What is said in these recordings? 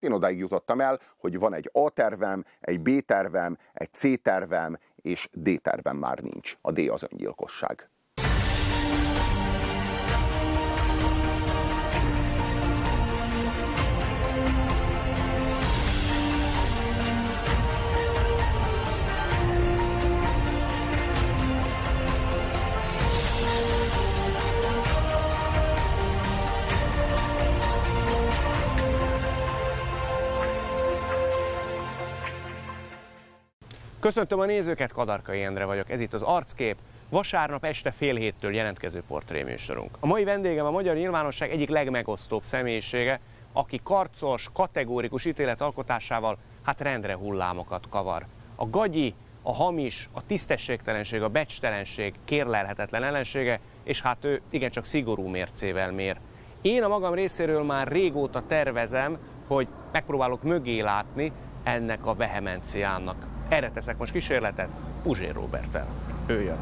Én odáig jutottam el, hogy van egy A tervem, egy B tervem, egy C tervem, és D tervem már nincs. A D az öngyilkosság. Köszöntöm a nézőket, Kadarkai Endre vagyok, ez itt az Arckép, vasárnap este fél héttől jelentkező portréműsorunk. A mai vendégem a magyar nyilvánosság egyik legmegosztóbb személyisége, aki karcos, kategórikus ítélet alkotásával hát rendre hullámokat kavar. A gagyi, a hamis, a tisztességtelenség, a becstelenség kérlelhetetlen ellensége, és hát ő igencsak szigorú mércével mér. Én a magam részéről már régóta tervezem, hogy megpróbálok mögé látni ennek a vehemenciának. Erre teszek most kísérletet Puzsér Robertel. Ő jön.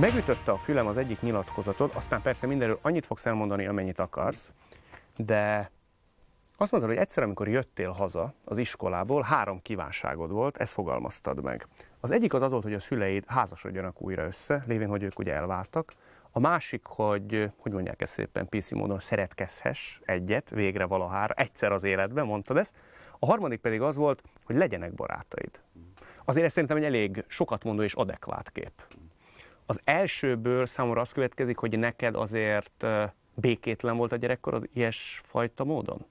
Megütötte a fülem az egyik nyilatkozatot, aztán persze mindenről annyit fogsz elmondani, amennyit akarsz, de azt mondod, hogy egyszer, amikor jöttél haza az iskolából, három kívánságod volt, ezt fogalmaztad meg. Az egyik az az volt, hogy a szüleid házasodjanak újra össze, lévén, hogy ők ugye elváltak. A másik, hogy, hogy mondják ezt szépen, PC módon szeretkezhess egyet, végre valahára, egyszer az életben, mondtad ezt. A harmadik pedig az volt, hogy legyenek barátaid. Azért ez szerintem egy elég sokat mondó és adekvát kép. Az elsőből számomra az következik, hogy neked azért békétlen volt a gyerekkorod ilyesfajta módon?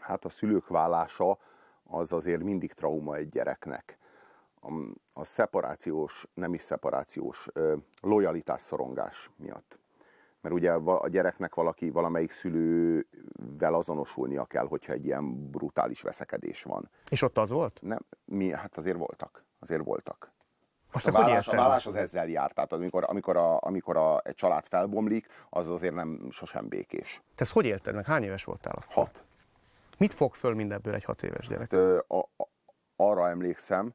Hát a szülők vállása az azért mindig trauma egy gyereknek a, a szeparációs, nem is szeparációs, szorongás miatt. Mert ugye a gyereknek valaki, valamelyik szülővel azonosulnia kell, hogyha egy ilyen brutális veszekedés van. És ott az volt? Nem, mi, hát azért voltak. Azért voltak. Azt a, vállás, a vállás az ezzel járt. Tehát amikor, amikor, a, amikor a, egy család felbomlik, az azért nem sosem békés. Te ezt hogy érted meg? Hány éves voltál? Akkor? Hat. Mit fog föl mindebből egy hat éves gyerek? Hát, a, a, arra emlékszem,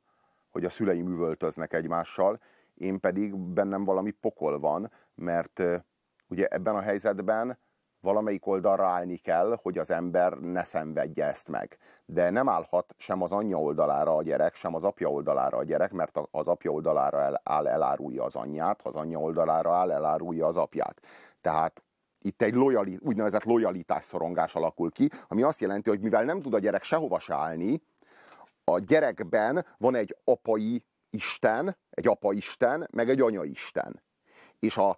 hogy a szüleim üvöltöznek egymással, én pedig bennem valami pokol van, mert ugye ebben a helyzetben valamelyik oldalra állni kell, hogy az ember ne szenvedje ezt meg. De nem állhat sem az anyja oldalára a gyerek, sem az apja oldalára a gyerek, mert az apja oldalára el, áll, elárulja az anyját, az anyja oldalára áll, elárulja az apját. Tehát itt egy lojali, úgynevezett lojalitás szorongás alakul ki, ami azt jelenti, hogy mivel nem tud a gyerek sehova se állni, a gyerekben van egy apai isten, egy apaisten, meg egy anyaisten. És a,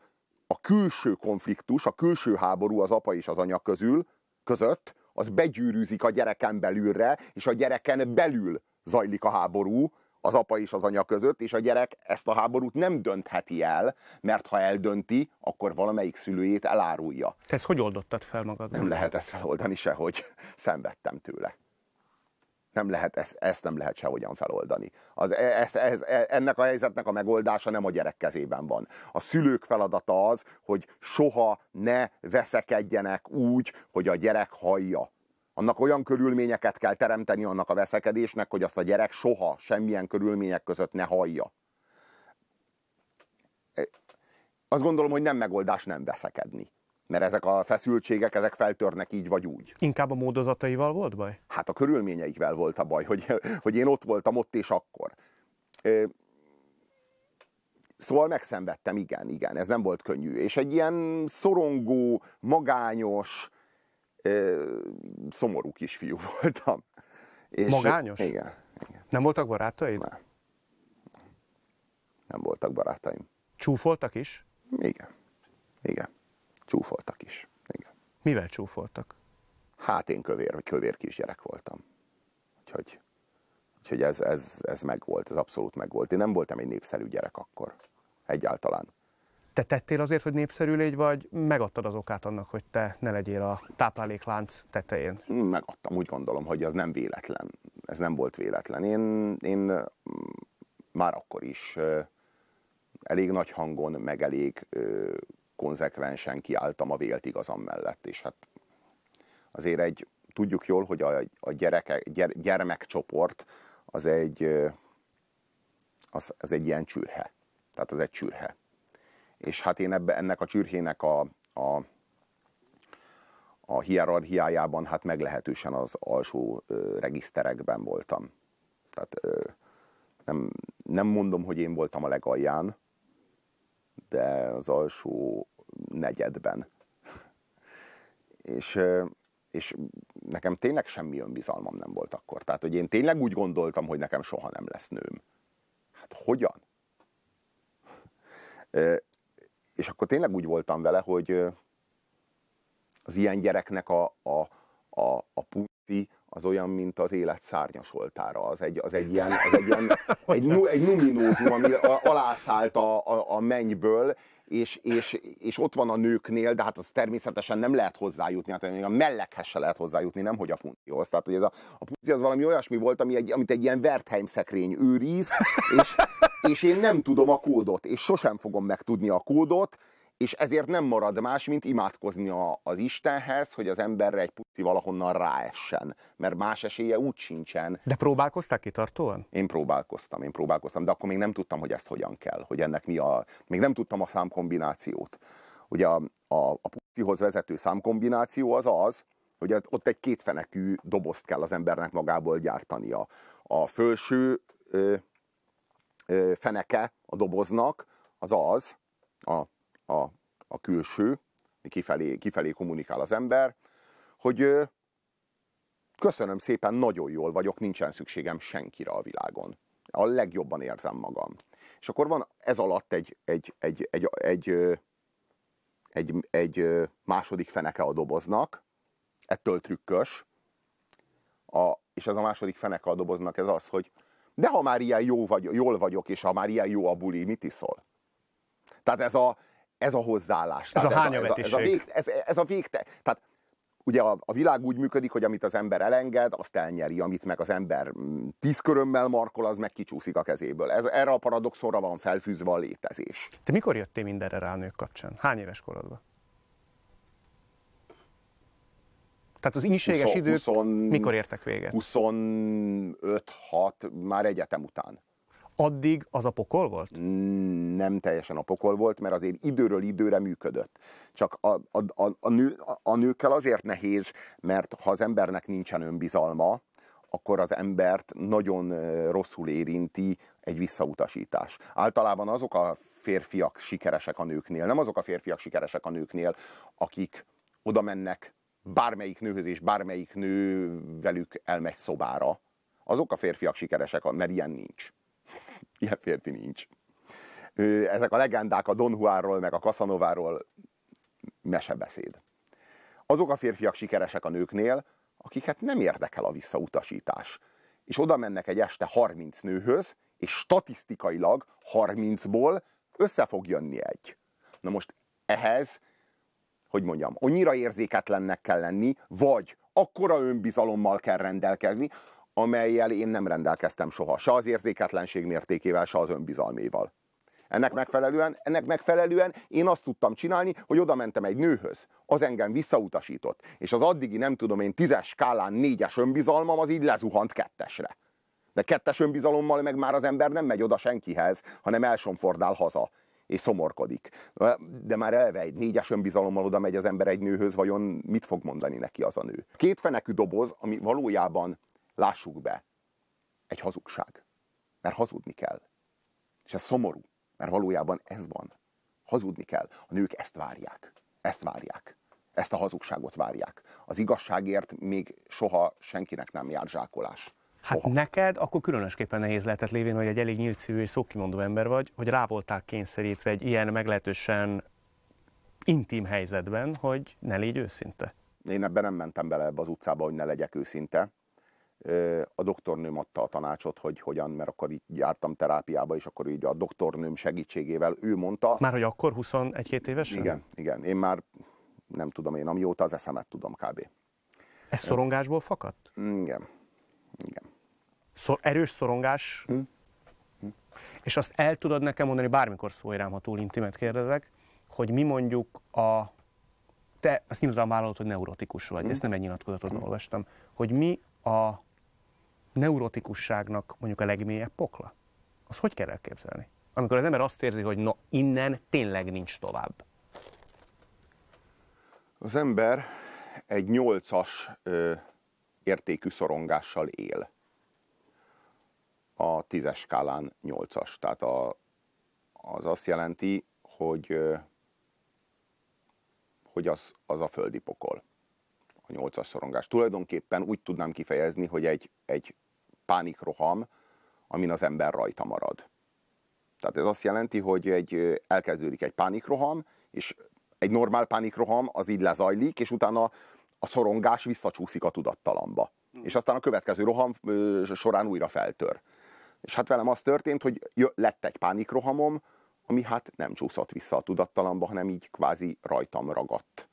a külső konfliktus, a külső háború az apa és az anya közül, között, az begyűrűzik a gyereken belülre, és a gyereken belül zajlik a háború, az apa és az anya között, és a gyerek ezt a háborút nem döntheti el, mert ha eldönti, akkor valamelyik szülőjét elárulja. Te ezt hogy oldottad fel magad? Nem lehet ezt feloldani sehogy. Szenvedtem tőle. Nem lehet, ezt, ezt nem lehet sehogyan feloldani. Az, e, ez, ez, e, ennek a helyzetnek a megoldása nem a gyerek kezében van. A szülők feladata az, hogy soha ne veszekedjenek úgy, hogy a gyerek hallja. Annak olyan körülményeket kell teremteni annak a veszekedésnek, hogy azt a gyerek soha semmilyen körülmények között ne hallja. E, azt gondolom, hogy nem megoldás nem veszekedni. Mert ezek a feszültségek, ezek feltörnek így vagy úgy. Inkább a módozataival volt baj? Hát a körülményeikvel volt a baj, hogy, hogy én ott voltam ott és akkor. Szóval megszenvedtem, igen, igen, ez nem volt könnyű. És egy ilyen szorongó, magányos, szomorú kisfiú voltam. És magányos? Igen. igen. Nem voltak barátaid? Nem. Nem voltak barátaim. Csúfoltak is? Igen. Igen. Csúfoltak is. Igen. Mivel csúfoltak? Hát én kövér, vagy kövér kisgyerek voltam. Úgyhogy, úgyhogy ez, ez, ez megvolt, ez abszolút megvolt. Én nem voltam egy népszerű gyerek akkor. Egyáltalán. Te tettél azért, hogy népszerű légy, vagy megadtad az okát annak, hogy te ne legyél a tápláléklánc tetején? Hmm, megadtam, úgy gondolom, hogy az nem véletlen. Ez nem volt véletlen. Én, én mm, már akkor is elég nagy hangon, meg elég konzekvensen kiálltam a vélt igazam mellett, és hát azért egy, tudjuk jól, hogy a, a gyereke, gyer, gyermekcsoport az egy, az, az egy ilyen csürhe. Tehát az egy csürhe. És hát én ebbe, ennek a csürhének a, a, a hierarchiájában hát meglehetősen az alsó ö, regiszterekben voltam. Tehát ö, nem, nem mondom, hogy én voltam a legalján, de az alsó negyedben. és, és nekem tényleg semmi önbizalmam nem volt akkor. Tehát, hogy én tényleg úgy gondoltam, hogy nekem soha nem lesz nőm. Hát hogyan? és akkor tényleg úgy voltam vele, hogy az ilyen gyereknek a, a, a, a az olyan, mint az élet szárnyas oltára. Az egy, az egy ilyen, az egy, ilyen egy, egy numinózum, ami alászállt a, a, a mennyből, és, és, és ott van a nőknél, de hát az természetesen nem lehet hozzájutni, hát még a mellekhez se lehet hozzájutni, nem hogy a puntihoz. Tehát, hogy ez a, a punti az valami olyasmi volt, ami egy, amit egy ilyen Wertheim szekrény őriz, és, és én nem tudom a kódot, és sosem fogom megtudni a kódot, és ezért nem marad más, mint imádkozni a, az Istenhez, hogy az emberre egy puszi valahonnan ráessen, mert más esélye úgy sincsen. De próbálkoztál kitartóan? Én próbálkoztam, én próbálkoztam, de akkor még nem tudtam, hogy ezt hogyan kell, hogy ennek mi a... Még nem tudtam a számkombinációt. Ugye a, a, a puszihoz vezető számkombináció az az, hogy ott egy kétfenekű dobozt kell az embernek magából gyártania. A felső ö, ö, feneke a doboznak az az, a a, a külső, kifelé, kifelé kommunikál az ember, hogy köszönöm szépen, nagyon jól vagyok, nincsen szükségem senkire a világon. A legjobban érzem magam. És akkor van ez alatt egy, egy, egy, egy, egy, egy, egy második feneke a doboznak, ettől trükkös, a, és ez a második feneke a doboznak ez az, hogy de ha már ilyen jó vagy, jól vagyok, és ha már ilyen jó a buli, mit iszol? Tehát ez a, ez a hozzáállás. Ez a hányavetiség. Ez a, vég, ez, a végte, tehát ugye a, a világ úgy működik, hogy amit az ember elenged, azt elnyeri, amit meg az ember mm, tíz körömmel markol, az meg kicsúszik a kezéből. Ez, erre a paradoxonra van felfűzve a létezés. Te mikor jöttél mindenre rá a nők kapcsán? Hány éves korodban? Tehát az ínséges idők 20, mikor értek véget? 25-6, már egyetem után addig az a pokol volt? Mm, nem teljesen a pokol volt, mert azért időről időre működött. Csak a, a, a, a, nő, a nőkkel azért nehéz, mert ha az embernek nincsen önbizalma, akkor az embert nagyon rosszul érinti egy visszautasítás. Általában azok a férfiak sikeresek a nőknél, nem azok a férfiak sikeresek a nőknél, akik oda mennek bármelyik nőhöz, és bármelyik nő velük elmegy szobára. Azok a férfiak sikeresek, mert ilyen nincs ilyen férfi nincs. Ezek a legendák a Don Juanról, meg a Casanováról mesebeszéd. Azok a férfiak sikeresek a nőknél, akiket nem érdekel a visszautasítás. És oda mennek egy este 30 nőhöz, és statisztikailag 30-ból össze fog jönni egy. Na most ehhez, hogy mondjam, annyira érzéketlennek kell lenni, vagy akkora önbizalommal kell rendelkezni, amelyel én nem rendelkeztem soha. Se az érzéketlenség mértékével, se az önbizalméval. Ennek megfelelően, ennek megfelelően én azt tudtam csinálni, hogy oda mentem egy nőhöz. Az engem visszautasított. És az addigi, nem tudom én, tízes skálán négyes önbizalmam az így lezuhant kettesre. De kettes önbizalommal meg már az ember nem megy oda senkihez, hanem elsomfordál haza és szomorkodik. De már elve egy négyes önbizalommal oda megy az ember egy nőhöz, vajon mit fog mondani neki az a nő? Két fenekű doboz, ami valójában lássuk be, egy hazugság. Mert hazudni kell. És ez szomorú, mert valójában ez van. Hazudni kell. A nők ezt várják. Ezt várják. Ezt a hazugságot várják. Az igazságért még soha senkinek nem jár zsákolás. Hát soha. Hát neked akkor különösképpen nehéz lehetett lévén, hogy egy elég nyílt szívű és szókimondó ember vagy, hogy rá voltál kényszerítve egy ilyen meglehetősen intim helyzetben, hogy ne légy őszinte. Én ebben nem mentem bele ebbe az utcába, hogy ne legyek őszinte a doktornőm adta a tanácsot, hogy hogyan, mert akkor így jártam terápiába, és akkor így a doktornőm segítségével ő mondta. Már hogy akkor 21 2 évesen? Igen, igen. Én már nem tudom én, amióta az eszemet tudom kb. Ez szorongásból fakadt? Mm, igen. Igen. Szor, erős szorongás. Hm? Hm? És azt el tudod nekem mondani, bármikor szólj rám, ha túl intimet kérdezek, hogy mi mondjuk a... Te azt nyilván vállalod, hogy neurotikus vagy, hm? ezt nem egy nyilatkozatot nyilatkozatodban hm? olvastam, hogy mi a neurotikusságnak mondjuk a legmélyebb pokla? Az hogy kell elképzelni? Amikor az ember azt érzi, hogy na, innen tényleg nincs tovább. Az ember egy nyolcas ö, értékű szorongással él. A tízes skálán nyolcas. Tehát a, az azt jelenti, hogy, ö, hogy az, az a földi pokol a nyolcas szorongás. Tulajdonképpen úgy tudnám kifejezni, hogy egy, egy pánikroham, amin az ember rajta marad. Tehát ez azt jelenti, hogy egy, elkezdődik egy pánikroham, és egy normál pánikroham az így lezajlik, és utána a szorongás visszacsúszik a tudattalamba. Mm. És aztán a következő roham során újra feltör. És hát velem az történt, hogy lett egy pánikrohamom, ami hát nem csúszott vissza a tudattalamba, hanem így kvázi rajtam ragadt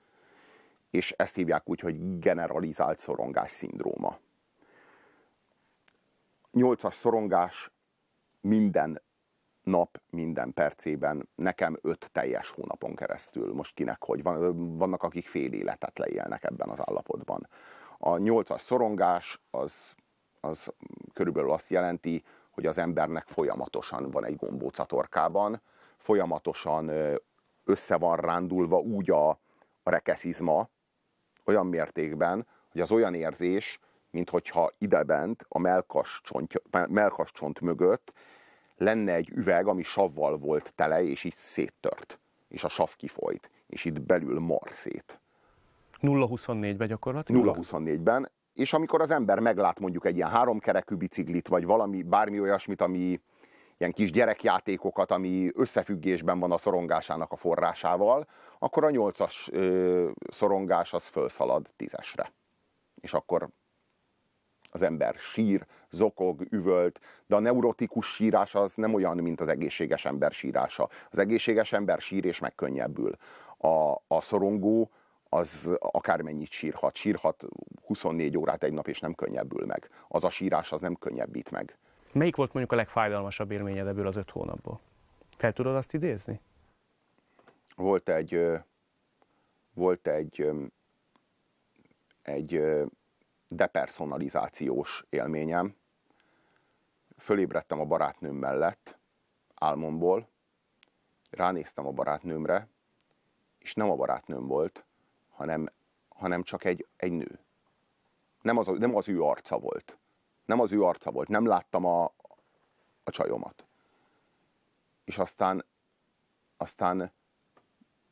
és ezt hívják úgy, hogy generalizált szorongás szindróma. Nyolcas szorongás minden nap, minden percében, nekem öt teljes hónapon keresztül. Most kinek hogy? Van, vannak, akik fél életet leélnek ebben az állapotban. A nyolcas szorongás az, az körülbelül azt jelenti, hogy az embernek folyamatosan van egy gombóc a torkában, folyamatosan össze van rándulva úgy a, a rekeszizma, olyan mértékben, hogy az olyan érzés, mint idebent a melkas, csont, melkas csont mögött lenne egy üveg, ami savval volt tele, és így széttört, és a sav kifolyt, és itt belül marszét. 0-24-ben gyakorlatilag? 0-24-ben, és amikor az ember meglát mondjuk egy ilyen háromkerekű biciklit, vagy valami, bármi olyasmit, ami, ilyen kis gyerekjátékokat, ami összefüggésben van a szorongásának a forrásával, akkor a nyolcas ö, szorongás az fölszalad tízesre. És akkor az ember sír, zokog, üvölt, de a neurotikus sírás az nem olyan, mint az egészséges ember sírása. Az egészséges ember sír és megkönnyebbül. A, a szorongó az akármennyit sírhat. Sírhat 24 órát egy nap, és nem könnyebbül meg. Az a sírás az nem könnyebbít meg. Melyik volt mondjuk a legfájdalmasabb élményed ebből az öt hónapból? Fel tudod azt idézni? Volt egy, volt egy, egy depersonalizációs élményem. Fölébredtem a barátnőm mellett, álmomból, ránéztem a barátnőmre, és nem a barátnőm volt, hanem, hanem csak egy, egy nő. Nem az, nem az ő arca volt, nem az ő arca volt, nem láttam a, a csajomat. És aztán, aztán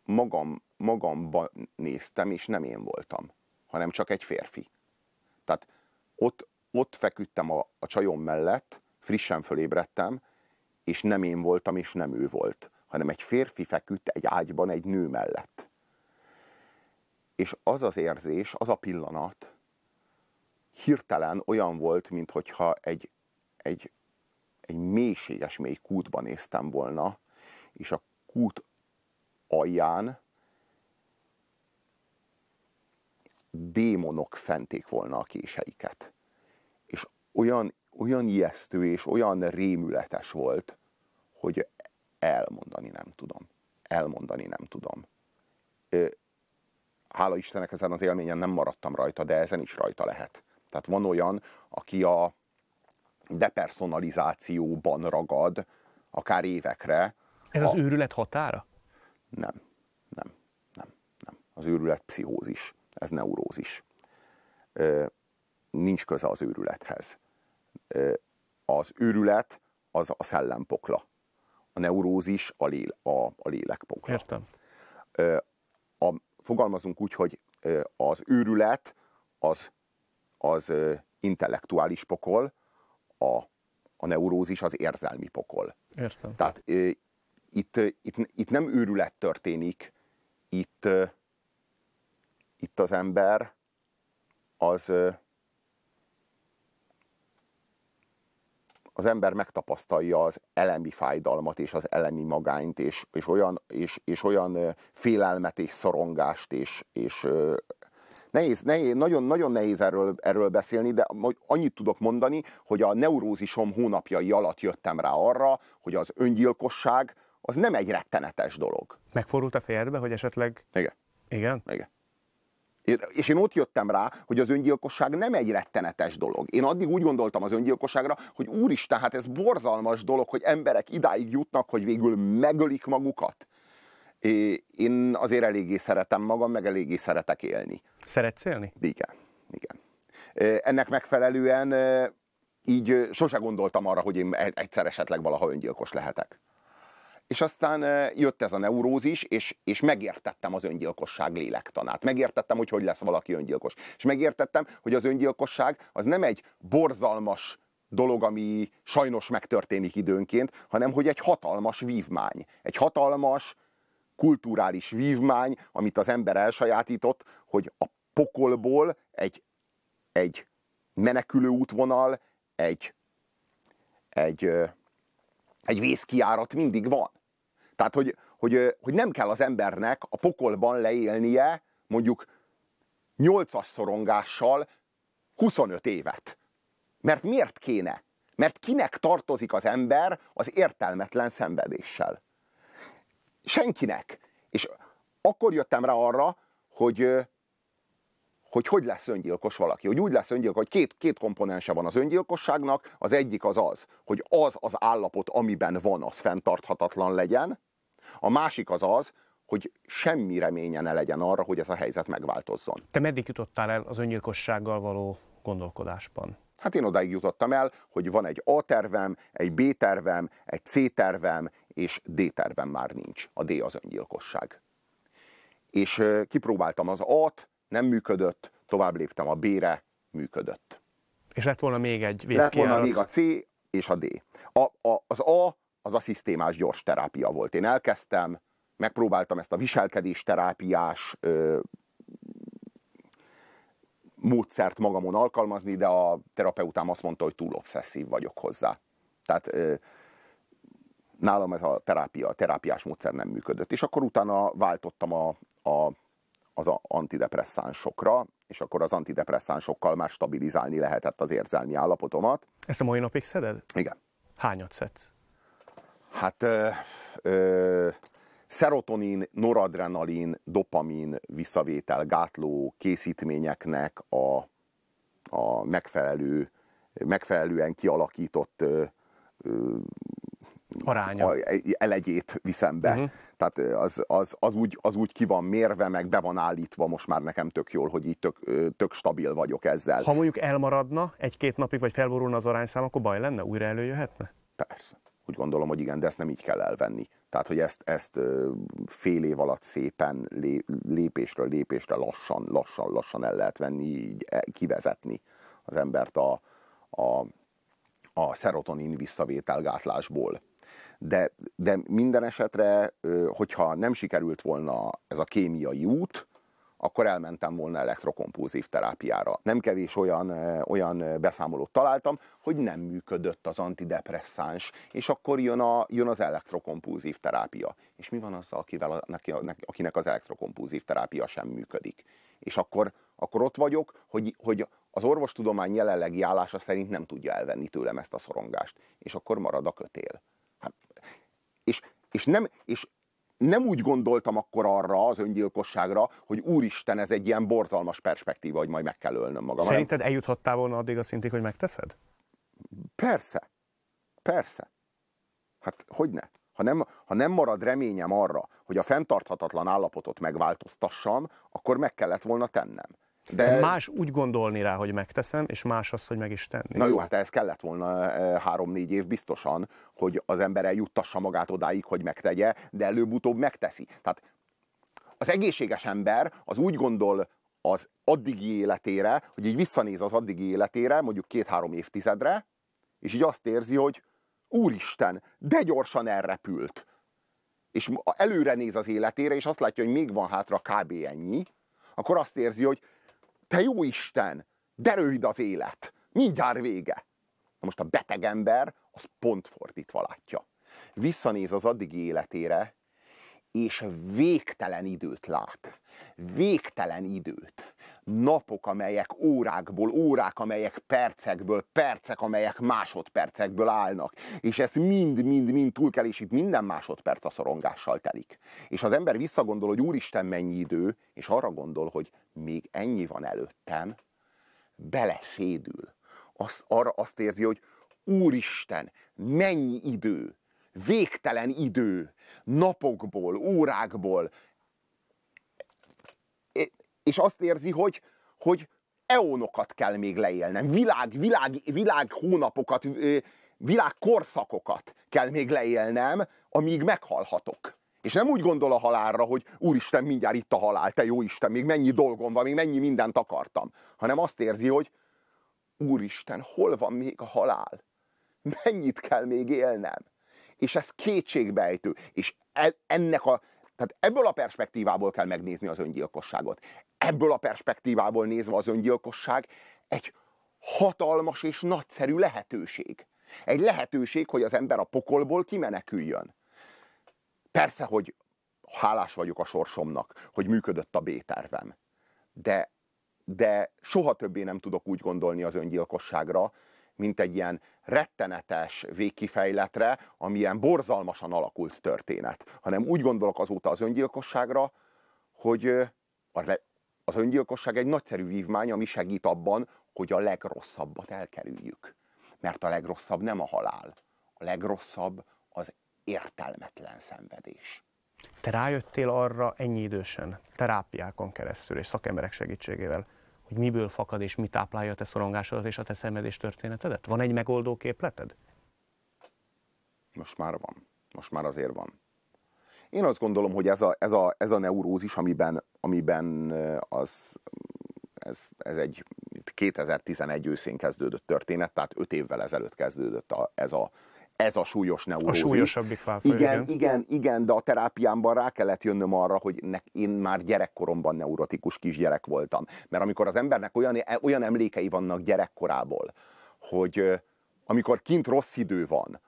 magam, magamban néztem, és nem én voltam, hanem csak egy férfi. Tehát ott, ott feküdtem a, a csajom mellett, frissen fölébredtem, és nem én voltam, és nem ő volt, hanem egy férfi feküdt egy ágyban egy nő mellett. És az az érzés, az a pillanat, hirtelen olyan volt, mintha egy, egy, egy mélységes, mély kútban néztem volna, és a kút alján démonok fenték volna a késeiket. És olyan, olyan ijesztő és olyan rémületes volt, hogy elmondani nem tudom. Elmondani nem tudom. Hála Istennek ezen az élményen nem maradtam rajta, de ezen is rajta lehet. Tehát van olyan, aki a depersonalizációban ragad, akár évekre. Ez az őrület határa? Nem, nem, nem, nem. Az őrület pszichózis, ez neurózis. Ö, nincs köze az őrülethez. Ö, az őrület az a szellempokla. A neurózis a, lél, a, a lélekpokla. Értem. Ö, a, fogalmazunk úgy, hogy az őrület az az intellektuális pokol, a, a neurózis az érzelmi pokol. Értem. Tehát itt, itt, itt nem őrület történik, itt, itt az ember az az ember megtapasztalja az elemi fájdalmat és az elemi magányt, és, és, olyan, és, és olyan félelmet és szorongást és, és Nehéz, nehéz nagyon, nagyon nehéz erről, erről beszélni, de annyit tudok mondani, hogy a neurózisom hónapjai alatt jöttem rá arra, hogy az öngyilkosság az nem egy rettenetes dolog. Megfordult a fejedbe, hogy esetleg... Igen. Igen? Igen. És én ott jöttem rá, hogy az öngyilkosság nem egy rettenetes dolog. Én addig úgy gondoltam az öngyilkosságra, hogy úristen, hát ez borzalmas dolog, hogy emberek idáig jutnak, hogy végül megölik magukat. Én azért eléggé szeretem magam, meg eléggé szeretek élni. Szeretsz élni? Igen, igen. Ennek megfelelően így sose gondoltam arra, hogy én egyszer esetleg valaha öngyilkos lehetek. És aztán jött ez a neurózis, és, és megértettem az öngyilkosság lélektanát. Megértettem, hogy hogy lesz valaki öngyilkos. És megértettem, hogy az öngyilkosság az nem egy borzalmas dolog, ami sajnos megtörténik időnként, hanem hogy egy hatalmas vívmány. Egy hatalmas, kulturális vívmány, amit az ember elsajátított, hogy a pokolból egy, egy menekülő útvonal, egy, egy, egy vészkiárat mindig van. Tehát, hogy, hogy, hogy nem kell az embernek a pokolban leélnie mondjuk nyolcas szorongással 25 évet. Mert miért kéne? Mert kinek tartozik az ember az értelmetlen szenvedéssel? senkinek. És akkor jöttem rá arra, hogy hogy hogy lesz öngyilkos valaki. Hogy úgy lesz öngyilkos, hogy két, két komponense van az öngyilkosságnak. Az egyik az az, hogy az az állapot, amiben van, az fenntarthatatlan legyen. A másik az az, hogy semmi reménye ne legyen arra, hogy ez a helyzet megváltozzon. Te meddig jutottál el az öngyilkossággal való gondolkodásban? Hát én odáig jutottam el, hogy van egy A tervem, egy B tervem, egy C tervem, és D terven már nincs. A D az öngyilkosság. És kipróbáltam az A-t, nem működött, tovább léptem a B-re, működött. És lett volna még egy vészkiállat. Lett volna még a C és a D. A, a, az A az a szisztémás gyors terápia volt. Én elkezdtem, megpróbáltam ezt a viselkedés terápiás ö, módszert magamon alkalmazni, de a terapeutám azt mondta, hogy túl obszesszív vagyok hozzá. Tehát ö, nálam ez a terápia, a terápiás módszer nem működött. És akkor utána váltottam a, a, az a antidepresszánsokra, és akkor az antidepresszánsokkal már stabilizálni lehetett az érzelmi állapotomat. Ezt a mai napig szeded? Igen. Hányat szedsz? Hát ö, ö, szerotonin, noradrenalin, dopamin visszavétel gátló készítményeknek a, a megfelelő, megfelelően kialakított ö, ö, aránya. A, elegyét viszem be. Uh-huh. Tehát az, az, az, úgy, az úgy ki van mérve, meg be van állítva most már nekem tök jól, hogy így tök, tök stabil vagyok ezzel. Ha mondjuk elmaradna egy-két napig, vagy felborulna az arányszám, akkor baj lenne? Újra előjöhetne? Persze. Úgy gondolom, hogy igen, de ezt nem így kell elvenni. Tehát, hogy ezt, ezt fél év alatt szépen lépésről lépésre lassan, lassan, lassan el lehet venni, így e, kivezetni az embert a, a, a szerotonin visszavételgátlásból de, de minden esetre, hogyha nem sikerült volna ez a kémiai út, akkor elmentem volna elektrokompulzív terápiára. Nem kevés olyan, olyan beszámolót találtam, hogy nem működött az antidepresszáns, és akkor jön, a, jön az elektrokompulzív terápia. És mi van azzal, akivel, neki, akinek az elektrokompulzív terápia sem működik? És akkor, akkor ott vagyok, hogy, hogy az orvostudomány jelenlegi állása szerint nem tudja elvenni tőlem ezt a szorongást. És akkor marad a kötél. Hát és, és, nem, és nem úgy gondoltam akkor arra az öngyilkosságra, hogy úristen, ez egy ilyen borzalmas perspektíva, hogy majd meg kell ölnöm magam. Szerinted eljuthattál volna addig a szintig, hogy megteszed? Persze. Persze. Hát hogy ne? Ha nem, ha nem marad reményem arra, hogy a fenntarthatatlan állapotot megváltoztassam, akkor meg kellett volna tennem. De... Hát más úgy gondolni rá, hogy megteszem, és más az, hogy meg is tenni. Na jó, hát ez kellett volna eh, három-négy év biztosan, hogy az ember eljuttassa magát odáig, hogy megtegye, de előbb-utóbb megteszi. Tehát az egészséges ember az úgy gondol az addigi életére, hogy így visszanéz az addigi életére, mondjuk két-három évtizedre, és így azt érzi, hogy úristen, de gyorsan elrepült. És előre néz az életére, és azt látja, hogy még van hátra kb. ennyi, akkor azt érzi, hogy te jó Isten, derőd az élet, mindjárt vége. Na most a beteg ember az pont fordítva látja. Visszanéz az addigi életére, és végtelen időt lát. Végtelen időt. Napok, amelyek órákból, órák, amelyek percekből, percek, amelyek másodpercekből állnak. És ez mind-mind-mind túl kell, és itt minden másodperc a szorongással telik. És az ember visszagondol, hogy úristen mennyi idő, és arra gondol, hogy még ennyi van előttem, beleszédül. Azt, arra azt érzi, hogy úristen, mennyi idő, végtelen idő, napokból, órákból, és azt érzi, hogy, hogy eónokat kell még leélnem, világ, világ, világ hónapokat, világ korszakokat kell még leélnem, amíg meghalhatok. És nem úgy gondol a halálra, hogy úristen, mindjárt itt a halál, te jó Isten, még mennyi dolgom van, még mennyi mindent akartam. Hanem azt érzi, hogy úristen, hol van még a halál? Mennyit kell még élnem? és ez kétségbejtő. És e, ennek a, tehát ebből a perspektívából kell megnézni az öngyilkosságot. Ebből a perspektívából nézve az öngyilkosság egy hatalmas és nagyszerű lehetőség. Egy lehetőség, hogy az ember a pokolból kimeneküljön. Persze, hogy hálás vagyok a sorsomnak, hogy működött a B-tervem. De, de soha többé nem tudok úgy gondolni az öngyilkosságra, mint egy ilyen rettenetes végkifejletre, amilyen borzalmasan alakult történet, hanem úgy gondolok azóta az öngyilkosságra, hogy az öngyilkosság egy nagyszerű vívmány, ami segít abban, hogy a legrosszabbat elkerüljük. Mert a legrosszabb nem a halál. A legrosszabb az értelmetlen szenvedés. Te rájöttél arra ennyi idősen, terápiákon keresztül és szakemberek segítségével, hogy miből fakad és mi táplálja a te szorongásodat és a te szenvedés történetedet? Van egy megoldó képleted? Most már van. Most már azért van. Én azt gondolom, hogy ez a, ez a, ez a neurózis, amiben, amiben az, ez, ez egy 2011 őszén kezdődött történet, tehát 5 évvel ezelőtt kezdődött a, ez a ez a súlyos neurózis. A súlyosabbik válfaj, igen, igen. Igen, igen, de a terápiámban rá kellett jönnöm arra, hogy ne, én már gyerekkoromban neurotikus kisgyerek voltam. Mert amikor az embernek olyan, e, olyan emlékei vannak gyerekkorából, hogy amikor kint rossz idő van,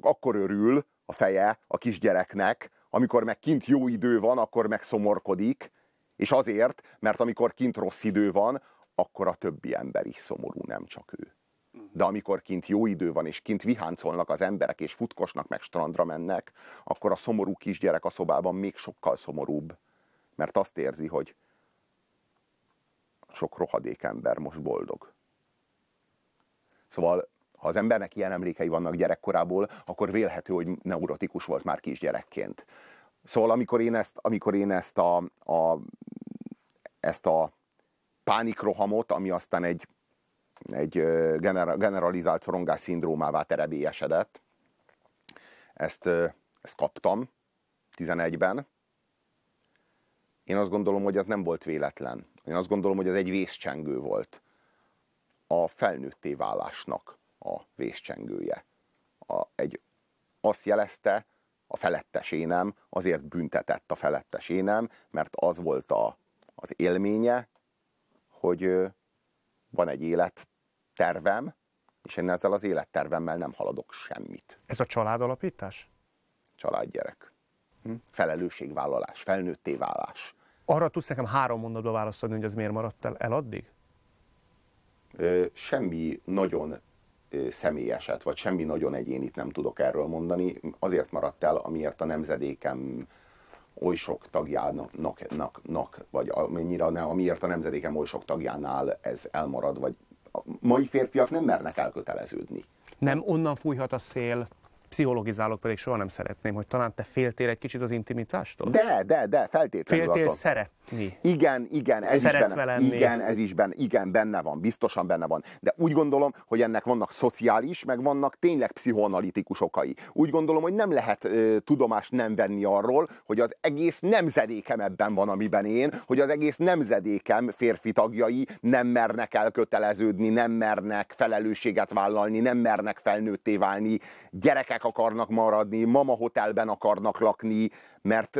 akkor örül a feje a kisgyereknek, amikor meg kint jó idő van, akkor meg szomorkodik, és azért, mert amikor kint rossz idő van, akkor a többi ember is szomorú, nem csak ő de amikor kint jó idő van, és kint viháncolnak az emberek, és futkosnak, meg strandra mennek, akkor a szomorú kisgyerek a szobában még sokkal szomorúbb, mert azt érzi, hogy sok rohadék ember most boldog. Szóval, ha az embernek ilyen emlékei vannak gyerekkorából, akkor vélhető, hogy neurotikus volt már kisgyerekként. Szóval amikor én ezt, amikor én ezt a, a, ezt a pánikrohamot, ami aztán egy egy generalizált szorongás szindrómává terebélyesedett. Ezt, ezt kaptam 11-ben. Én azt gondolom, hogy ez nem volt véletlen. Én azt gondolom, hogy ez egy vészcsengő volt. A felnőtté válásnak a vészcsengője. A, egy, azt jelezte, a felettes énem azért büntetett a felettes énem, mert az volt a, az élménye, hogy van egy élet élettervem, és én ezzel az élettervemmel nem haladok semmit. Ez a családalapítás? Családgyerek. Hm? Felelősségvállalás, felnőtté válás. Arra tudsz nekem három mondatba válaszolni, hogy ez miért maradt el, el addig? Ö, semmi nagyon személyeset, vagy semmi nagyon egyénit nem tudok erről mondani. Azért maradt el, amiért a nemzedékem oly sok tagjának, nak, nak, nak, vagy amennyire, amiért a nemzedékem oly sok tagjánál ez elmarad, vagy a mai férfiak nem mernek elköteleződni. Nem onnan fújhat a szél, pszichologizálok pedig soha nem szeretném, hogy talán te féltél egy kicsit az intimitástól? De, de, de, feltétlenül. Féltél akkor. szeret, mi? Igen, igen, ez Szeretve is benne. Lenni. Igen, ez is benne, igen, benne van, biztosan benne van. De úgy gondolom, hogy ennek vannak szociális, meg vannak tényleg pszichoanalitikus okai. Úgy gondolom, hogy nem lehet ö, tudomást nem venni arról, hogy az egész nemzedékem ebben van, amiben én, hogy az egész nemzedékem férfi tagjai nem mernek elköteleződni, nem mernek felelősséget vállalni, nem mernek felnőtté válni, gyerekek akarnak maradni, mama hotelben akarnak lakni, mert,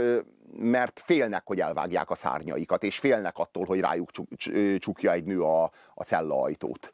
mert félnek, hogy elvágják a szárnyaikat, és félnek attól, hogy rájuk csukja egy nő a, a cella ajtót.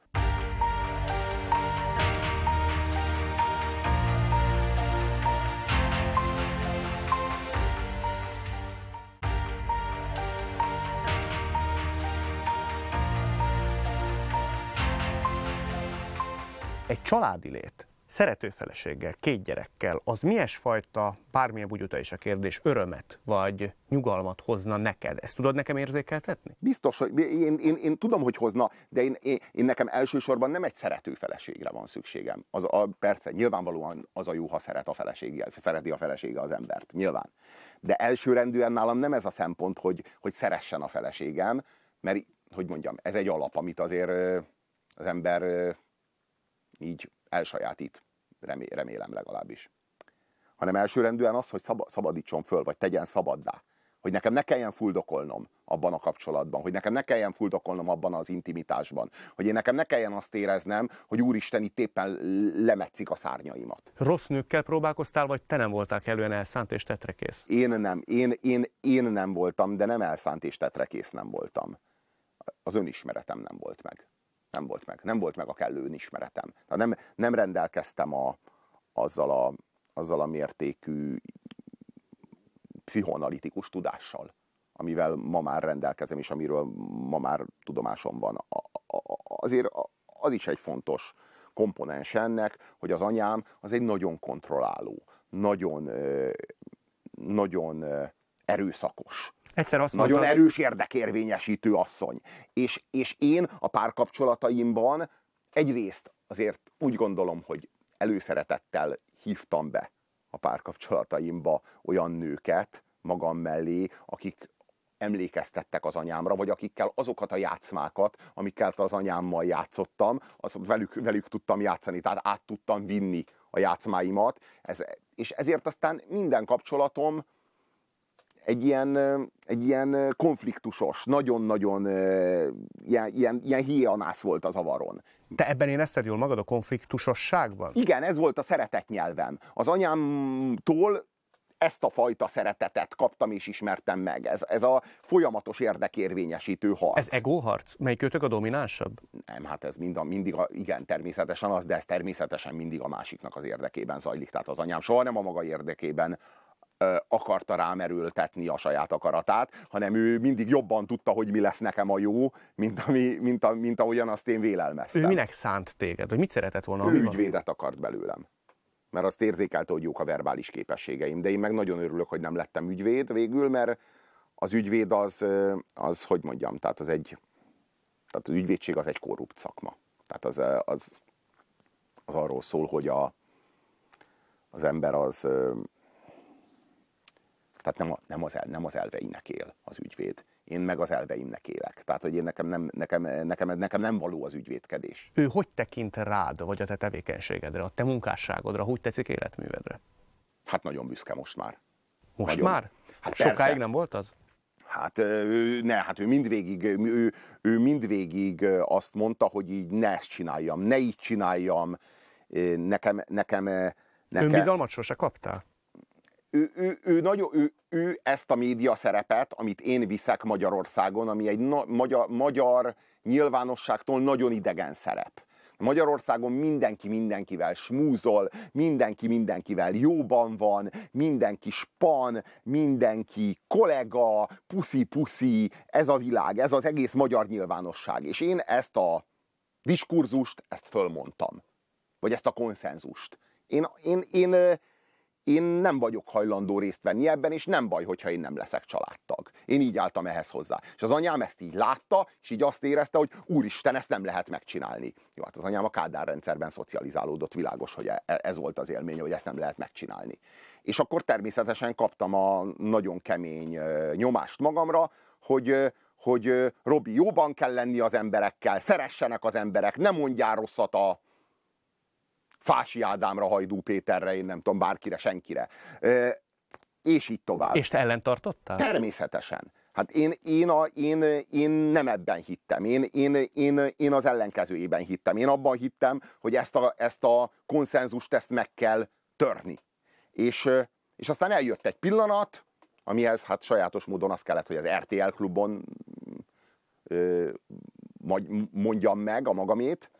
Egy családi lét szerető feleséggel, két gyerekkel, az fajta, bármilyen bugyuta is a kérdés, örömet vagy nyugalmat hozna neked? Ezt tudod nekem érzékeltetni? Biztos, hogy én, én, én tudom, hogy hozna, de én, én, én nekem elsősorban nem egy szerető feleségre van szükségem. Az a, persze, nyilvánvalóan az a jó, ha szeret a felesége, szereti a felesége az embert, nyilván. De elsőrendűen nálam nem ez a szempont, hogy, hogy szeressen a feleségem, mert, hogy mondjam, ez egy alap, amit azért az ember így elsajátít, remélem legalábbis. Hanem elsőrendűen az, hogy szabadítson föl, vagy tegyen szabaddá. Hogy nekem ne kelljen fuldokolnom abban a kapcsolatban, hogy nekem ne kelljen fuldokolnom abban az intimitásban, hogy én nekem ne kelljen azt éreznem, hogy úristen itt éppen lemetszik a szárnyaimat. Rossz nőkkel próbálkoztál, vagy te nem voltál elően elszánt és tetrekész? Én nem, én, én, én nem voltam, de nem elszánt és tetrekész nem voltam. Az önismeretem nem volt meg. Nem volt meg. Nem volt meg a kellő ismeretem. Tehát nem, nem rendelkeztem a, azzal, a, azzal a mértékű pszichoanalitikus tudással, amivel ma már rendelkezem, és amiről ma már tudomásom van. A, a, a, azért az is egy fontos komponens ennek, hogy az anyám az egy nagyon kontrolláló, nagyon, nagyon erőszakos Egyszer azt Nagyon mondta, erős érdekérvényesítő asszony. És, és én a párkapcsolataimban egyrészt azért úgy gondolom, hogy előszeretettel hívtam be a párkapcsolataimba olyan nőket magam mellé, akik emlékeztettek az anyámra, vagy akikkel azokat a játszmákat, amikkel az anyámmal játszottam, az velük, velük tudtam játszani, tehát át tudtam vinni a játszmáimat, ez, és ezért aztán minden kapcsolatom egy ilyen, egy ilyen konfliktusos, nagyon-nagyon ilyen, ilyen, ilyen hianász volt az avaron. Te ebben én ezt jól magad a konfliktusosságban? Igen, ez volt a szeretet nyelvem. Az anyámtól ezt a fajta szeretetet kaptam és ismertem meg. Ez, ez a folyamatos érdekérvényesítő harc. Ez egóharc? Melyikőtök a dominánsabb? Nem, hát ez mind a, mindig, a, igen, természetesen az, de ez természetesen mindig a másiknak az érdekében zajlik. Tehát az anyám soha nem a maga érdekében akarta rám erőltetni a saját akaratát, hanem ő mindig jobban tudta, hogy mi lesz nekem a jó, mint, ami, mint, a, mint ahogyan azt én vélelmeztem. Ő minek szánt téged, vagy mit szeretett volna? Ő ügyvédet akart belőlem mert azt érzékelte, hogy jók a verbális képességeim. De én meg nagyon örülök, hogy nem lettem ügyvéd végül, mert az ügyvéd az, az hogy mondjam, tehát az egy, tehát az ügyvédség az egy korrupt szakma. Tehát az, az, az arról szól, hogy a, az ember az tehát nem, a, nem, az, el, nem az elveinek él az ügyvéd. Én meg az elveimnek élek. Tehát, hogy én nekem nem, nekem, nekem, nekem nem való az ügyvédkedés. Ő hogy tekint rád, vagy a te tevékenységedre, a te munkásságodra, hogy tetszik életművedre? Hát nagyon büszke most már. Most nagyon. már? Hát Sokáig persze. nem volt az? Hát ő, ne, hát ő mindvégig, ő, ő mindvégig azt mondta, hogy így ne ezt csináljam, ne így csináljam. Nekem, nekem, nekem... Önbizalmat sose kaptál? ő, ő, ő, nagyon, ő, ő ezt a média szerepet, amit én viszek Magyarországon, ami egy na, magyar, magyar nyilvánosságtól nagyon idegen szerep. Magyarországon mindenki mindenkivel smúzol, mindenki mindenkivel jóban van, mindenki span, mindenki kollega, puszi-puszi, ez a világ, ez az egész magyar nyilvánosság. És én ezt a diskurzust, ezt fölmondtam. Vagy ezt a konszenzust. Én, én, én én nem vagyok hajlandó részt venni ebben, és nem baj, hogyha én nem leszek családtag. Én így álltam ehhez hozzá. És az anyám ezt így látta, és így azt érezte, hogy úristen, ezt nem lehet megcsinálni. Jó, hát az anyám a Kádár rendszerben szocializálódott, világos, hogy e, e, ez volt az élmény, hogy ezt nem lehet megcsinálni. És akkor természetesen kaptam a nagyon kemény nyomást magamra, hogy, hogy Robi, jóban kell lenni az emberekkel, szeressenek az emberek, nem mondjál rosszat a, Fási Ádámra, Hajdú Péterre, én nem tudom, bárkire, senkire. És így tovább. És te ellentartottál? Természetesen. Hát én, én, a, én, én nem ebben hittem, én, én, én, én az ellenkezőjében hittem. Én abban hittem, hogy ezt a, ezt a konszenzust ezt meg kell törni. És, és aztán eljött egy pillanat, amihez hát sajátos módon az kellett, hogy az RTL klubon ö, mondjam meg a magamét,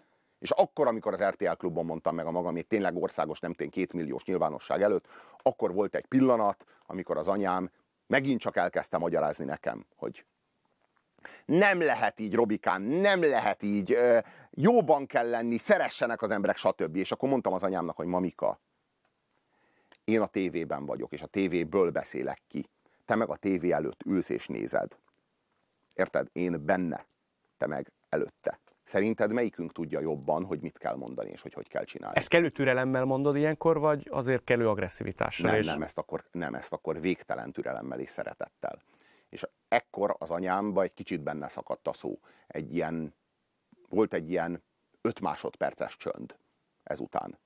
és akkor, amikor az RTL klubban mondtam meg a még tényleg országos, nem tény kétmilliós nyilvánosság előtt, akkor volt egy pillanat, amikor az anyám megint csak elkezdte magyarázni nekem, hogy nem lehet így, Robikán, nem lehet így, jóban kell lenni, szeressenek az emberek, stb. És akkor mondtam az anyámnak, hogy mamika, én a tévében vagyok, és a tévéből beszélek ki. Te meg a tévé előtt ülsz és nézed. Érted? Én benne, te meg előtte. Szerinted melyikünk tudja jobban, hogy mit kell mondani, és hogy hogy kell csinálni? Ezt kellő türelemmel mondod ilyenkor, vagy azért kellő agresszivitással? Nem, és... nem, ezt akkor, nem, ezt akkor végtelen türelemmel és szeretettel. És ekkor az anyámba egy kicsit benne szakadt a szó. Egy ilyen, volt egy ilyen öt másodperces csönd ezután.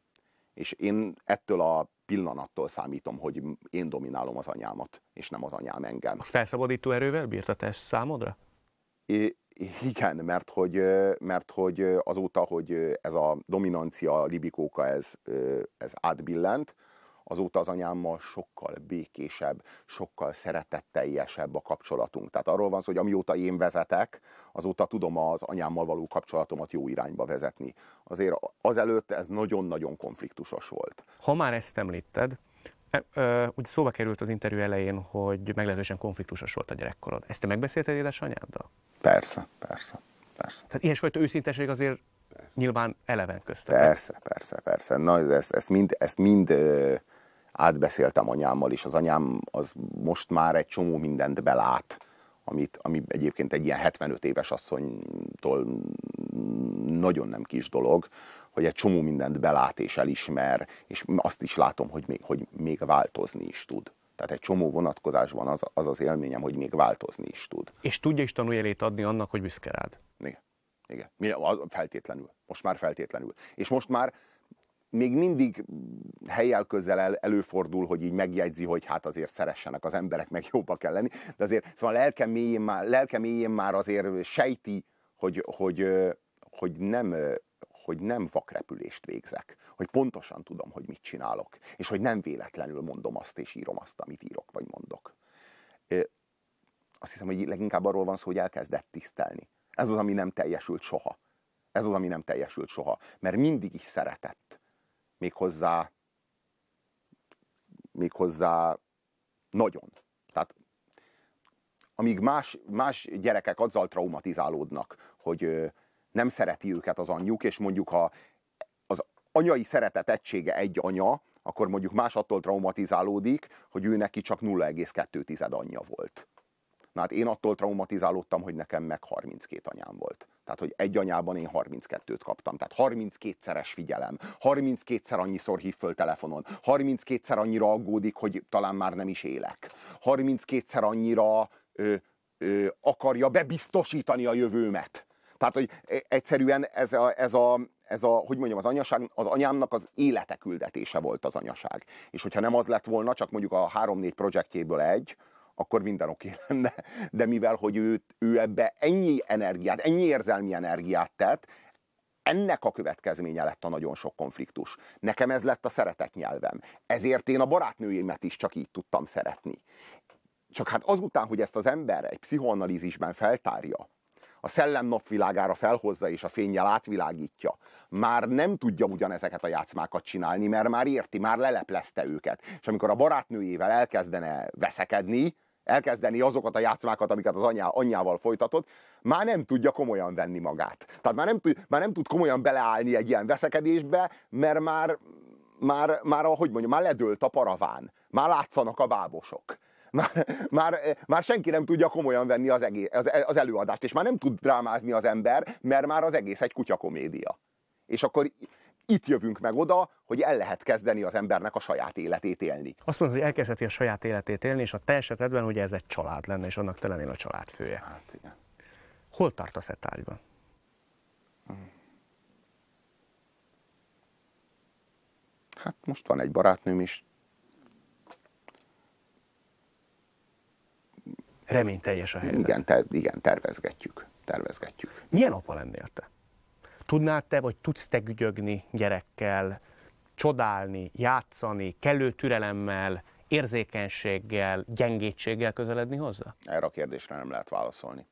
És én ettől a pillanattól számítom, hogy én dominálom az anyámat, és nem az anyám engem. A felszabadító erővel bírta te ezt számodra? É, igen, mert hogy, mert hogy azóta, hogy ez a dominancia libikóka, ez, ez átbillent, azóta az anyámmal sokkal békésebb, sokkal szeretetteljesebb a kapcsolatunk. Tehát arról van szó, hogy amióta én vezetek, azóta tudom az anyámmal való kapcsolatomat jó irányba vezetni. Azért azelőtt ez nagyon-nagyon konfliktusos volt. Ha már ezt említed, E, úgy szóba került az interjú elején, hogy meglehetősen konfliktusos volt a gyerekkorod. Ezt te megbeszélted édesanyáddal? Persze, persze, persze. Tehát ilyesfajta őszinteség azért persze. nyilván eleven köztetek. Persze, persze, persze. Na, ezt, ezt mind, ezt mind ö, átbeszéltem anyámmal is. Az anyám az most már egy csomó mindent belát, amit, ami egyébként egy ilyen 75 éves asszonytól nagyon nem kis dolog hogy egy csomó mindent belát és elismer, és azt is látom, hogy még, hogy még változni is tud. Tehát egy csomó vonatkozásban az az, az élményem, hogy még változni is tud. És tudja is tanuljelét adni annak, hogy büszke rád. Igen. Igen. Feltétlenül. Most már feltétlenül. És most már még mindig helyel közel el, előfordul, hogy így megjegyzi, hogy hát azért szeressenek az emberek, meg jobba kell lenni, de azért szóval lelke mélyén már, lelke mélyén már azért sejti, hogy, hogy, hogy nem hogy nem vakrepülést végzek, hogy pontosan tudom, hogy mit csinálok, és hogy nem véletlenül mondom azt és írom azt, amit írok vagy mondok. Azt hiszem, hogy leginkább arról van szó, hogy elkezdett tisztelni. Ez az, ami nem teljesült soha. Ez az, ami nem teljesült soha. Mert mindig is szeretett. Méghozzá, méghozzá nagyon. Tehát amíg más, más gyerekek azzal traumatizálódnak, hogy, nem szereti őket az anyjuk, és mondjuk ha az anyai szeretet egysége egy anya, akkor mondjuk más attól traumatizálódik, hogy ő neki csak 0,2 anyja volt. Na hát én attól traumatizálódtam, hogy nekem meg 32 anyám volt. Tehát, hogy egy anyában én 32-t kaptam. Tehát 32-szeres figyelem. 32-szer annyiszor hív föl telefonon. 32-szer annyira aggódik, hogy talán már nem is élek. 32-szer annyira ö, ö, akarja bebiztosítani a jövőmet tehát, hogy e, egyszerűen ez a, ez a, ez a hogy mondjam, az, anyaság, az anyámnak az élete küldetése volt az anyaság. És hogyha nem az lett volna, csak mondjuk a három-négy projektjéből egy, akkor minden oké lenne. De mivel, hogy ő, ő ebbe ennyi energiát, ennyi érzelmi energiát tett, ennek a következménye lett a nagyon sok konfliktus. Nekem ez lett a szeretet nyelvem. Ezért én a barátnőimet is csak így tudtam szeretni. Csak hát azután, hogy ezt az ember egy pszichoanalízisben feltárja, a szellem napvilágára felhozza és a fényjel átvilágítja. Már nem tudja ugyanezeket a játszmákat csinálni, mert már érti, már leleplezte őket. És amikor a barátnőjével elkezdene veszekedni, elkezdeni azokat a játszmákat, amiket az anyá, anyjával folytatott, már nem tudja komolyan venni magát. Tehát már nem, tud, már nem tud komolyan beleállni egy ilyen veszekedésbe, mert már, már, már, ahogy mondjam, már ledőlt a paraván, már látszanak a bábosok már, már, már senki nem tudja komolyan venni az, egész, az, az előadást, és már nem tud drámázni az ember, mert már az egész egy kutyakomédia. És akkor itt jövünk meg oda, hogy el lehet kezdeni az embernek a saját életét élni. Azt mondod, hogy elkezdheti a saját életét élni, és a te esetedben ugye ez egy család lenne, és annak te lennél a család fője. Hát igen. Hol tartasz e tárgyban? Hát most van egy barátnőm is, Reményteljes a helyzet. Igen, ter- igen tervezgetjük. tervezgetjük. Milyen apa lennél te? Tudnál te, vagy tudsz te gügyögni gyerekkel, csodálni, játszani, kellő türelemmel, érzékenységgel, gyengétséggel közeledni hozzá? Erre a kérdésre nem lehet válaszolni.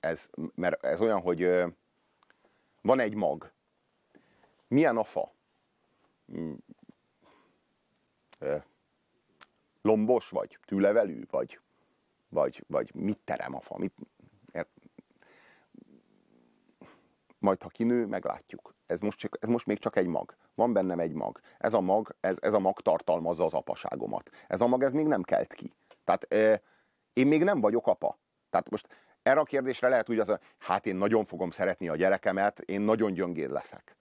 Ez, mert ez olyan, hogy van egy mag. Milyen a fa? Mm. Lombos vagy? Tűlevelű vagy? vagy, vagy mit terem a fa, mit, e- majd ha kinő, meglátjuk. Ez most, csak, ez most még csak egy mag. Van bennem egy mag. Ez a mag, ez, ez a mag tartalmazza az apaságomat. Ez a mag, ez még nem kelt ki. Tehát e, én még nem vagyok apa. Tehát most erre a kérdésre lehet úgy az, hát én nagyon fogom szeretni a gyerekemet, én nagyon gyöngéd leszek.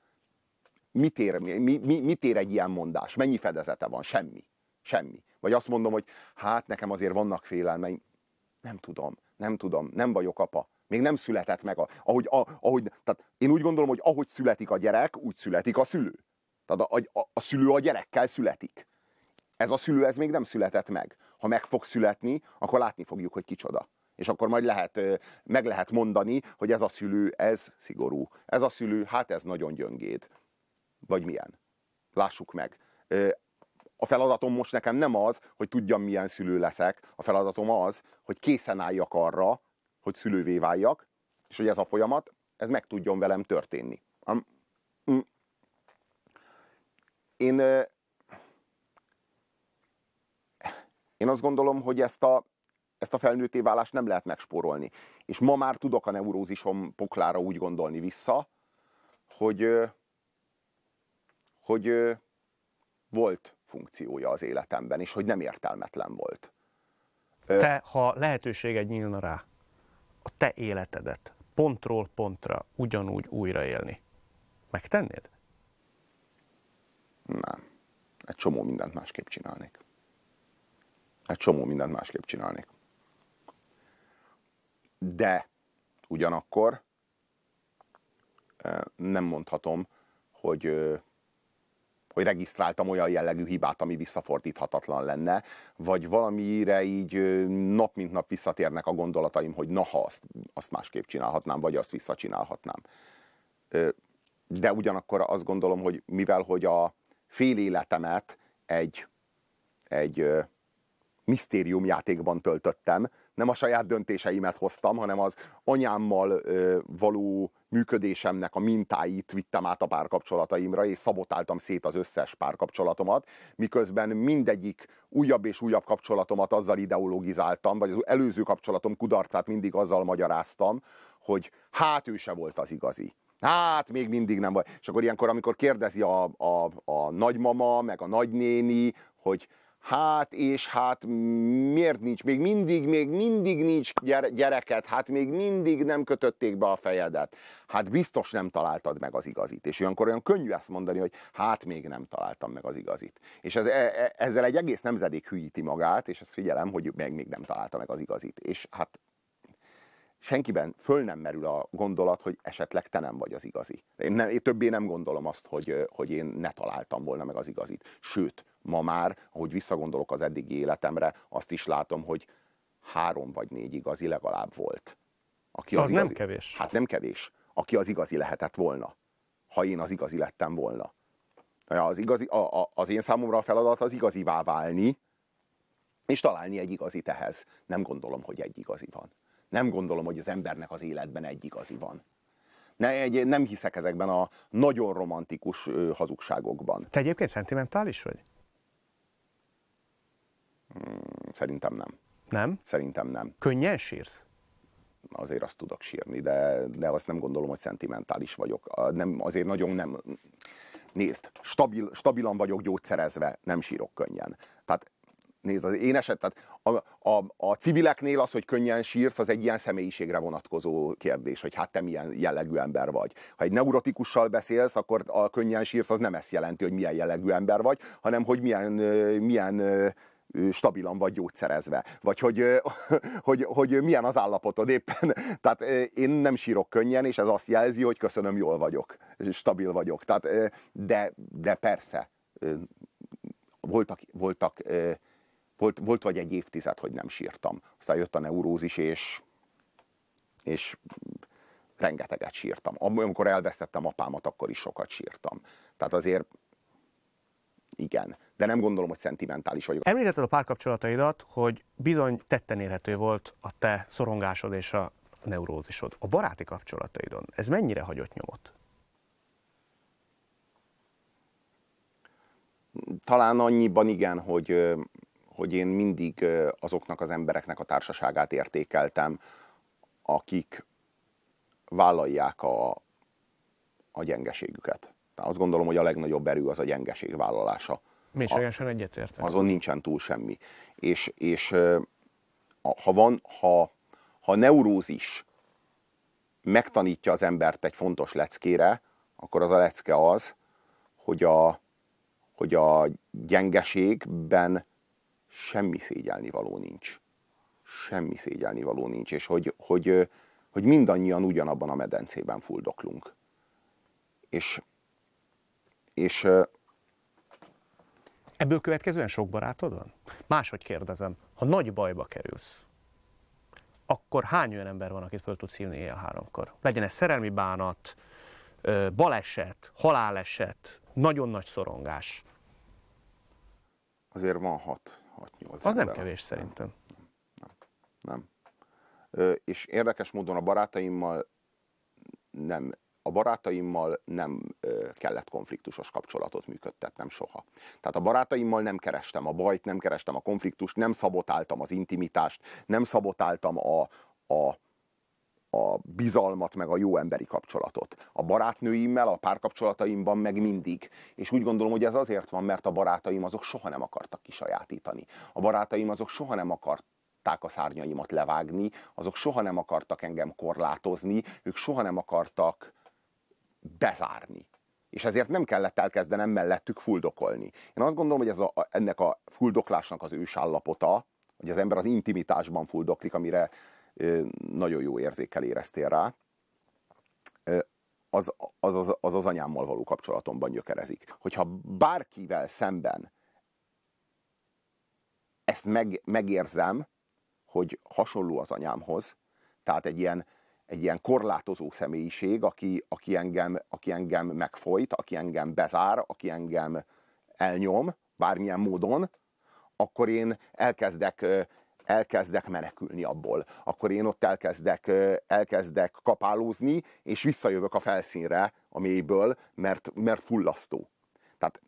Mit ér, mi, mi, mit ér egy ilyen mondás? Mennyi fedezete van? Semmi. Semmi. Vagy azt mondom, hogy hát nekem azért vannak félelmeim. Nem tudom, nem tudom, nem vagyok apa. Még nem született meg. A, ahogy, a, ahogy, tehát én úgy gondolom, hogy ahogy születik a gyerek, úgy születik a szülő. Tehát a, a, a szülő a gyerekkel születik. Ez a szülő, ez még nem született meg. Ha meg fog születni, akkor látni fogjuk, hogy kicsoda. És akkor majd lehet, meg lehet mondani, hogy ez a szülő, ez szigorú. Ez a szülő, hát ez nagyon gyöngéd. Vagy milyen. Lássuk meg a feladatom most nekem nem az, hogy tudjam, milyen szülő leszek. A feladatom az, hogy készen álljak arra, hogy szülővé váljak, és hogy ez a folyamat, ez meg tudjon velem történni. Én, én azt gondolom, hogy ezt a, ezt a felnőtté válást nem lehet megspórolni. És ma már tudok a neurózisom poklára úgy gondolni vissza, hogy, hogy volt funkciója az életemben, és hogy nem értelmetlen volt. Te, ha lehetőséged nyílna rá, a te életedet pontról pontra ugyanúgy újraélni, megtennéd? Nem. Egy csomó mindent másképp csinálnék. Egy csomó mindent másképp csinálnék. De ugyanakkor nem mondhatom, hogy hogy regisztráltam olyan jellegű hibát, ami visszafordíthatatlan lenne, vagy valamire így nap mint nap visszatérnek a gondolataim, hogy na ha azt, azt másképp csinálhatnám, vagy azt visszacsinálhatnám. De ugyanakkor azt gondolom, hogy mivel hogy a fél életemet egy, egy játékban töltöttem. Nem a saját döntéseimet hoztam, hanem az anyámmal ö, való működésemnek a mintáit vittem át a párkapcsolataimra, és szabotáltam szét az összes párkapcsolatomat, miközben mindegyik újabb és újabb kapcsolatomat azzal ideologizáltam, vagy az előző kapcsolatom kudarcát mindig azzal magyaráztam, hogy hát ő se volt az igazi. Hát, még mindig nem vagy. És akkor ilyenkor, amikor kérdezi a, a, a nagymama, meg a nagynéni, hogy hát és hát miért nincs, még mindig, még mindig nincs gyereket, hát még mindig nem kötötték be a fejedet, hát biztos nem találtad meg az igazit. És olyankor olyan könnyű ezt mondani, hogy hát még nem találtam meg az igazit. És ez, e, e, ezzel egy egész nemzedék hülyíti magát, és ezt figyelem, hogy meg még nem találta meg az igazit. És hát senkiben föl nem merül a gondolat, hogy esetleg te nem vagy az igazi. Én, nem, én többé nem gondolom azt, hogy, hogy én ne találtam volna meg az igazit. Sőt, ma már, ahogy visszagondolok az eddigi életemre, azt is látom, hogy három vagy négy igazi legalább volt. Aki az, az igazi, nem kevés. Hát nem kevés. Aki az igazi lehetett volna, ha én az igazi lettem volna. Az, igazi, a, a, az én számomra a feladat az igazivá válni, és találni egy igazit ehhez. Nem gondolom, hogy egy igazi van. Nem gondolom, hogy az embernek az életben egy igazi van. Ne, egy, nem hiszek ezekben a nagyon romantikus ö, hazugságokban. Te egyébként szentimentális vagy? Hmm, szerintem nem. Nem? Szerintem nem. Könnyen sírsz? Azért azt tudok sírni, de, de azt nem gondolom, hogy szentimentális vagyok. Nem, azért nagyon nem... Nézd, stabil, stabilan vagyok gyógyszerezve, nem sírok könnyen. Tehát nézd, az én eset, tehát a, a, a civileknél az, hogy könnyen sírsz, az egy ilyen személyiségre vonatkozó kérdés, hogy hát te milyen jellegű ember vagy. Ha egy neurotikussal beszélsz, akkor a könnyen sírsz az nem ezt jelenti, hogy milyen jellegű ember vagy, hanem hogy milyen, milyen stabilan vagy gyógyszerezve, vagy hogy, hogy, hogy milyen az állapotod éppen. Tehát én nem sírok könnyen, és ez azt jelzi, hogy köszönöm, jól vagyok, stabil vagyok. Tehát, de, de persze, voltak, voltak volt, volt vagy egy évtized, hogy nem sírtam. Aztán jött a neurózis, és, és rengeteget sírtam. Amikor elvesztettem apámat, akkor is sokat sírtam. Tehát azért igen. De nem gondolom, hogy szentimentális vagyok. Említetted a párkapcsolataidat, hogy bizony tetten érhető volt a te szorongásod és a neurózisod. A baráti kapcsolataidon ez mennyire hagyott nyomot? Talán annyiban igen, hogy hogy én mindig azoknak az embereknek a társaságát értékeltem, akik vállalják a, a gyengeségüket. Tehát azt gondolom, hogy a legnagyobb erő az a gyengeség vállalása. Mélységesen egyetértek. Azon nincsen túl semmi. És, és ha van, ha, ha neurózis megtanítja az embert egy fontos leckére, akkor az a lecke az, hogy a, hogy a gyengeségben semmi szégyelni való nincs. Semmi szégyelni való nincs, és hogy, hogy, hogy mindannyian ugyanabban a medencében fuldoklunk. És, és Ebből következően sok barátod van? Máshogy kérdezem, ha nagy bajba kerülsz, akkor hány olyan ember van, akit föl tudsz hívni éjjel háromkor? Legyen ez szerelmi bánat, baleset, haláleset, nagyon nagy szorongás. Azért van hat. 6-8 Az nem kevés szerintem. Nem. nem. nem. Ö, és érdekes módon a barátaimmal nem a barátaimmal nem kellett konfliktusos kapcsolatot működtetnem soha. Tehát a barátaimmal nem kerestem a bajt, nem kerestem a konfliktust, nem szabotáltam az intimitást, nem szabotáltam a, a, a bizalmat, meg a jó emberi kapcsolatot. A barátnőimmel, a párkapcsolataimban meg mindig. És úgy gondolom, hogy ez azért van, mert a barátaim azok soha nem akartak kisajátítani. A barátaim azok soha nem akarták a szárnyaimat levágni, azok soha nem akartak engem korlátozni, ők soha nem akartak bezárni. És ezért nem kellett elkezdenem mellettük fuldokolni. Én azt gondolom, hogy ez a, ennek a fuldoklásnak az állapota, hogy az ember az intimitásban fuldoklik, amire nagyon jó érzékkel éreztél rá, az az, az, az az anyámmal való kapcsolatomban gyökerezik. Hogyha bárkivel szemben ezt meg, megérzem, hogy hasonló az anyámhoz, tehát egy ilyen, egy ilyen korlátozó személyiség, aki, aki, engem, aki engem megfojt, aki engem bezár, aki engem elnyom bármilyen módon, akkor én elkezdek elkezdek menekülni abból. Akkor én ott elkezdek, elkezdek kapálózni, és visszajövök a felszínre a mélyből, mert, mert fullasztó. Tehát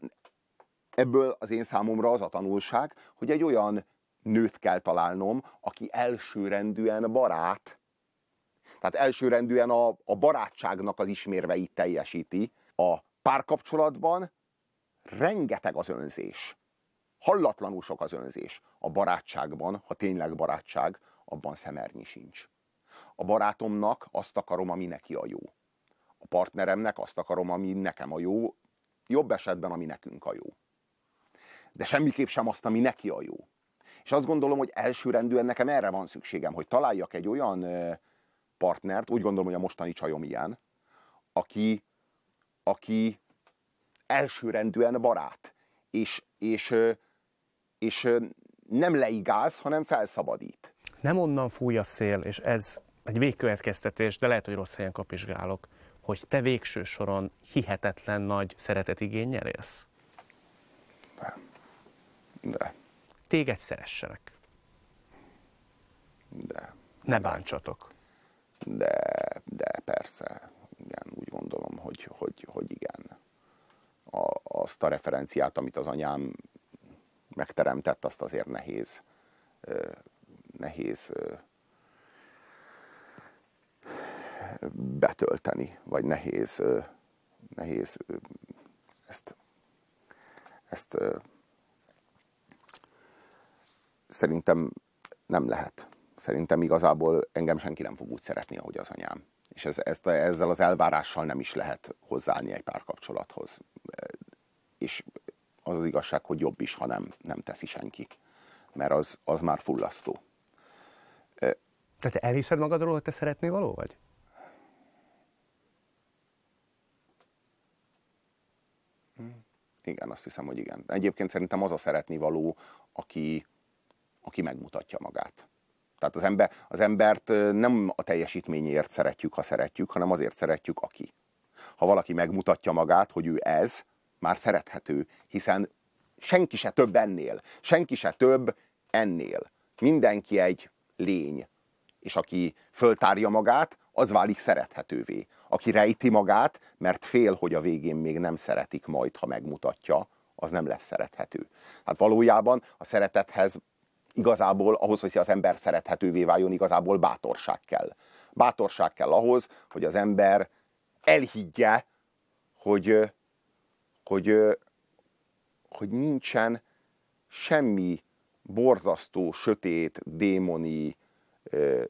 ebből az én számomra az a tanulság, hogy egy olyan nőt kell találnom, aki elsőrendűen barát, tehát elsőrendűen a, a barátságnak az ismérveit teljesíti. A párkapcsolatban rengeteg az önzés hallatlanul sok az önzés. A barátságban, ha tényleg barátság, abban szemernyi sincs. A barátomnak azt akarom, ami neki a jó. A partneremnek azt akarom, ami nekem a jó, jobb esetben, ami nekünk a jó. De semmiképp sem azt, ami neki a jó. És azt gondolom, hogy elsőrendűen nekem erre van szükségem, hogy találjak egy olyan partnert, úgy gondolom, hogy a mostani csajom ilyen, aki, aki elsőrendűen barát, és, és és nem leigáz, hanem felszabadít. Nem onnan fúj a szél, és ez egy végkövetkeztetés, de lehet, hogy rossz helyen kapizsgálok, hogy te végső soron hihetetlen nagy igényel élsz? De. De. Téged szeressenek. De. Ne bántsatok. De, de persze, igen, úgy gondolom, hogy, hogy, hogy igen. A, azt a referenciát, amit az anyám megteremtett, azt azért nehéz, nehéz betölteni, vagy nehéz, nehéz ezt, ezt szerintem nem lehet. Szerintem igazából engem senki nem fog úgy szeretni, ahogy az anyám. És ez, ezt, ezzel az elvárással nem is lehet hozzáállni egy párkapcsolathoz. És az az igazság, hogy jobb is, ha nem, nem teszi senki. Mert az, az már fullasztó. Tehát te elhiszed magadról, hogy te szeretnél való vagy? Igen, azt hiszem, hogy igen. Egyébként szerintem az a szeretni való, aki, aki megmutatja magát. Tehát az, ember, az embert nem a teljesítményért szeretjük, ha szeretjük, hanem azért szeretjük, aki. Ha valaki megmutatja magát, hogy ő ez, már szerethető, hiszen senki se több ennél, senki se több ennél. Mindenki egy lény, és aki föltárja magát, az válik szerethetővé. Aki rejti magát, mert fél, hogy a végén még nem szeretik majd, ha megmutatja, az nem lesz szerethető. Hát valójában a szeretethez igazából, ahhoz, hogy az ember szerethetővé váljon, igazából bátorság kell. Bátorság kell ahhoz, hogy az ember elhiggye, hogy hogy, hogy nincsen semmi borzasztó, sötét, démoni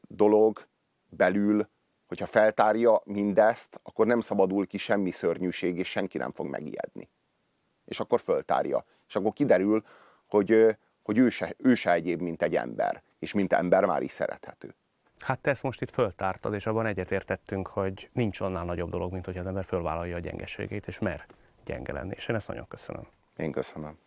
dolog belül, hogyha feltárja mindezt, akkor nem szabadul ki semmi szörnyűség, és senki nem fog megijedni. És akkor föltárja. És akkor kiderül, hogy, hogy ő se, ő se egyéb, mint egy ember. És mint ember már is szerethető. Hát te ezt most itt föltártad, és abban egyetértettünk, hogy nincs annál nagyobb dolog, mint hogy az ember fölvállalja a gyengeségét, és mer gyenge lenni, és én ezt nagyon köszönöm. Én köszönöm.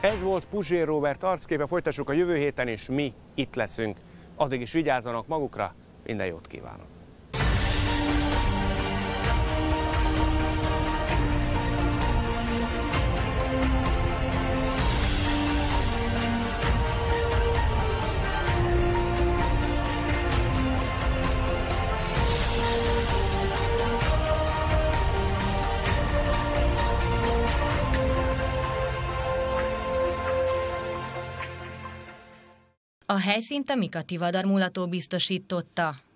Ez volt Puzsé Robert arcképe, folytassuk a jövő héten, és mi itt leszünk. Addig is vigyázzanak magukra, minden jót kívánok! A helyszínt a Mikati Vadar mulató biztosította.